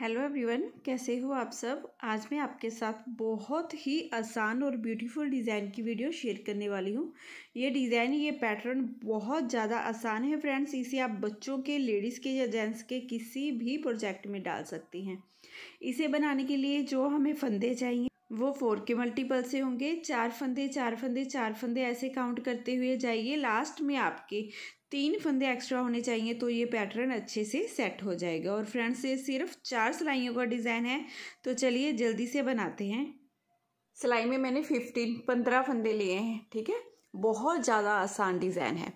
hello everyone कैसे हो आप सब आज मैं आपके साथ बहुत ही आसान और ब्यूटीफुल डिज़ाइन की वीडियो शेयर करने वाली हूँ ये डिज़ाइन ये पैटर्न बहुत ज़्यादा आसान है फ्रेंड्स इसे आप बच्चों के लेडीज़ के या जेंट्स के किसी भी प्रोजेक्ट में डाल सकती हैं इसे बनाने के लिए जो हमें फंदे चाहिए वो फोर के मल्टीपल से होंगे चार फंदे चार फंदे चार फंदे ऐसे काउंट करते हुए जाइए लास्ट में आपके तीन फंदे एक्स्ट्रा होने चाहिए तो ये पैटर्न अच्छे से सेट हो जाएगा और फ्रेंड्स ये सिर्फ चार सिलाइयों का डिज़ाइन है तो चलिए जल्दी से बनाते हैं सिलाई में मैंने फिफ्टीन पंद्रह फंदे लिए हैं ठीक है बहुत ज़्यादा आसान डिज़ाइन है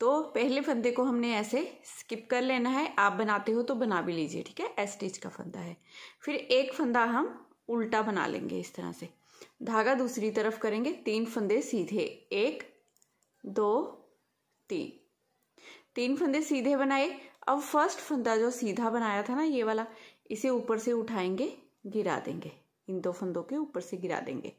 तो पहले फंदे को हमने ऐसे स्किप कर लेना है आप बनाते हो तो बना भी लीजिए ठीक है एस स्टिच का फंदा है फिर एक फंदा हम उल्टा बना लेंगे इस तरह से धागा दूसरी तरफ करेंगे तीन फंदे सीधे एक दो तीन तीन फंदे सीधे बनाए अब फर्स्ट फंदा जो सीधा बनाया था ना ये वाला इसे ऊपर से उठाएंगे गिरा देंगे इन दो फंदों के ऊपर से गिरा देंगे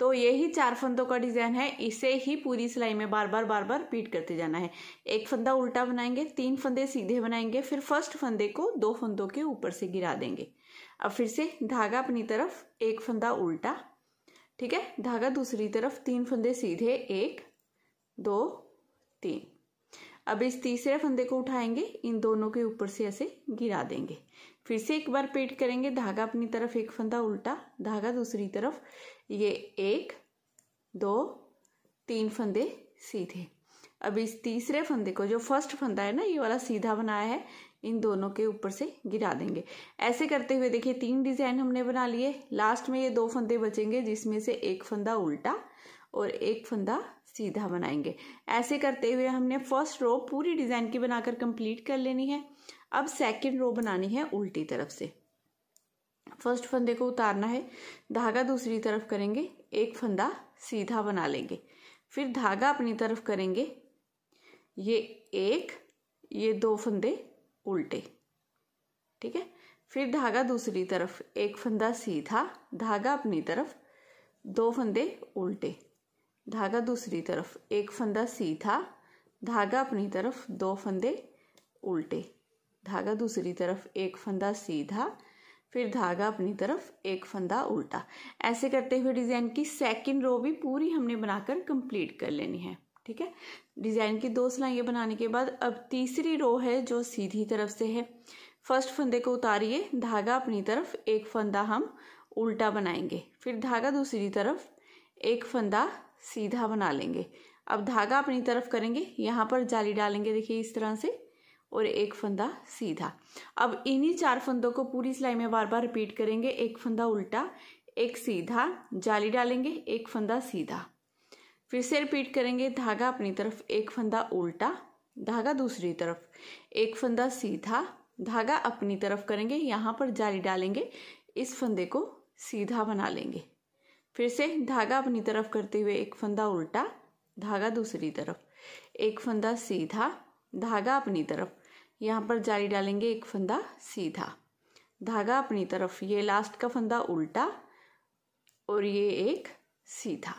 तो यही चार फंदों का डिजाइन है इसे ही पूरी सिलाई में बार बार बार बार रिपीट करते जाना है एक फंदा उल्टा बनाएंगे तीन फंदे सीधे बनाएंगे फिर फर्स्ट फंदे को दो फंदों के ऊपर से गिरा देंगे अब फिर से धागा अपनी तरफ एक फंदा उल्टा ठीक है धागा दूसरी तरफ तीन फंदे सीधे एक दो तीन अब इस तीसरे फंदे को उठाएंगे इन दोनों के ऊपर से ऐसे गिरा देंगे फिर से एक बार पेट करेंगे धागा अपनी तरफ एक फंदा उल्टा धागा दूसरी तरफ ये एक दो तीन फंदे सीधे अब इस तीसरे फंदे को जो फर्स्ट फंदा है ना ये वाला सीधा बनाया है इन दोनों के ऊपर से गिरा देंगे ऐसे करते हुए देखिए तीन डिज़ाइन हमने बना लिए लास्ट में ये दो फंदे बचेंगे जिसमें से एक फंदा उल्टा और एक फंदा सीधा बनाएंगे ऐसे करते हुए हमने फर्स्ट रो पूरी डिज़ाइन की बनाकर कंप्लीट कर लेनी है अब सेकंड रो बनानी है उल्टी तरफ से फर्स्ट फंदे को उतारना है धागा दूसरी तरफ करेंगे एक फंदा सीधा बना लेंगे फिर धागा अपनी तरफ करेंगे ये एक ये दो फंदे उल्टे ठीक है फिर धागा दूसरी तरफ एक फंदा सीधा धागा अपनी तरफ दो फंदे उल्टे धागा दूसरी तरफ एक फंदा सीधा धागा अपनी तरफ दो फंदे उल्टे धागा दूसरी तरफ एक फंदा सीधा फिर धागा अपनी तरफ एक फंदा उल्टा ऐसे करते हुए डिज़ाइन की सेकंड रो भी पूरी हमने बनाकर कंप्लीट कर लेनी है ठीक है डिज़ाइन की दो सिलाइयाँ बनाने के बाद अब तीसरी रो है जो सीधी तरफ से है फर्स्ट फंदे को उतारिए धागा अपनी तरफ एक फंदा हम उल्टा बनाएंगे फिर धागा दूसरी तरफ एक फंदा सीधा बना लेंगे अब धागा अपनी तरफ करेंगे यहाँ पर जाली डालेंगे देखिए इस तरह से और एक फंदा सीधा अब इन्हीं चार फंदों को पूरी सिलाई में बार बार रिपीट करेंगे एक फंदा उल्टा एक सीधा जाली डालेंगे एक फंदा सीधा फिर से रिपीट करेंगे धागा अपनी तरफ एक फंदा उल्टा धागा दूसरी तरफ एक फंदा सीधा धागा अपनी तरफ करेंगे यहाँ पर जाली डालेंगे इस फंदे को सीधा बना लेंगे फिर से धागा अपनी तरफ करते हुए एक फंदा उल्टा धागा दूसरी तरफ एक फंदा सीधा धागा अपनी तरफ यहाँ पर जारी डालेंगे एक फंदा सीधा धागा अपनी तरफ ये लास्ट का फंदा उल्टा और ये एक सीधा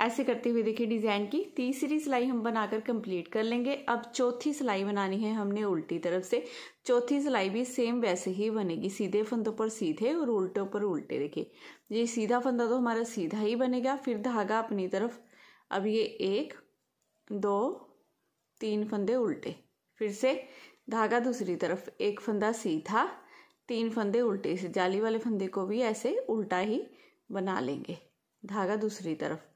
ऐसे करते हुए देखिए डिज़ाइन की तीसरी सिलाई हम बनाकर कंप्लीट कर लेंगे अब चौथी सिलाई बनानी है हमने उल्टी तरफ से चौथी सिलाई भी सेम वैसे ही बनेगी सीधे फंदों पर सीधे और उल्टे पर उल्टे देखिए ये सीधा फंदा तो हमारा सीधा ही बनेगा फिर धागा अपनी तरफ अब ये एक दो तीन फंदे उल्टे फिर से धागा दूसरी तरफ एक फंदा सीधा तीन फंदे उल्टे इस जाली वाले फंदे को भी ऐसे उल्टा ही बना लेंगे धागा दूसरी तरफ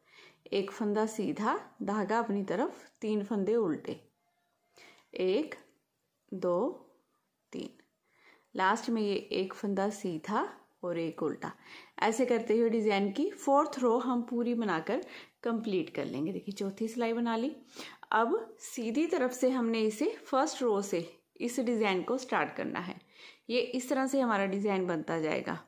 एक फंदा सीधा धागा अपनी तरफ तीन फंदे उल्टे एक दो तीन लास्ट में ये एक फंदा सीधा और एक उल्टा ऐसे करते हुए डिज़ाइन की फोर्थ रो हम पूरी बनाकर कंप्लीट कर लेंगे देखिए चौथी सिलाई बना ली अब सीधी तरफ से हमने इसे फर्स्ट रो से इस डिज़ाइन को स्टार्ट करना है ये इस तरह से हमारा डिज़ाइन बनता जाएगा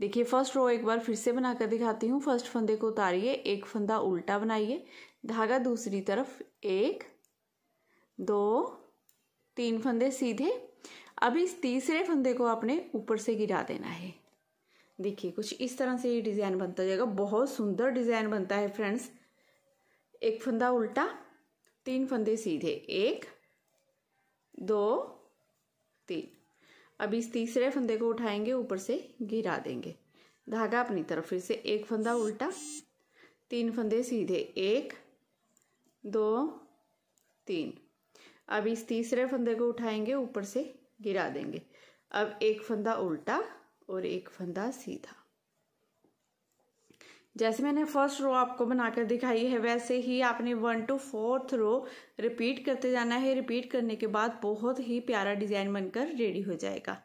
देखिए फर्स्ट रो एक बार फिर से बनाकर दिखाती हूँ फर्स्ट फंदे को उतारिए एक फंदा उल्टा बनाइए धागा दूसरी तरफ एक दो तीन फंदे सीधे अब इस तीसरे फंदे को आपने ऊपर से गिरा देना है देखिए कुछ इस तरह से ये डिज़ाइन बनता जाएगा बहुत सुंदर डिज़ाइन बनता है फ्रेंड्स एक फंदा उल्टा तीन फंदे सीधे एक दो तीन अब इस तीसरे फंदे को उठाएंगे ऊपर से गिरा देंगे धागा अपनी तरफ फिर से एक फंदा उल्टा तीन फंदे सीधे एक दो तीन अब इस तीसरे फंदे को उठाएंगे ऊपर से गिरा देंगे अब एक फंदा उल्टा और एक फंदा सीधा जैसे मैंने फर्स्ट रो आपको बनाकर दिखाई है वैसे ही आपने one two fourth row repeat करते जाना है रिपीट करने के बाद बहुत ही प्यारा डिज़ाइन बनकर रेडी हो जाएगा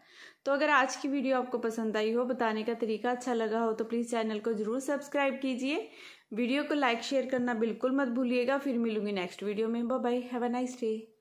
तो अगर आज की वीडियो आपको पसंद आई हो बताने का तरीका अच्छा लगा हो तो प्लीज़ चैनल को ज़रूर सब्सक्राइब कीजिए वीडियो को लाइक शेयर करना बिल्कुल मत भूलिएगा फिर मिलूंगी नेक्स्ट वीडियो में bye have a nice day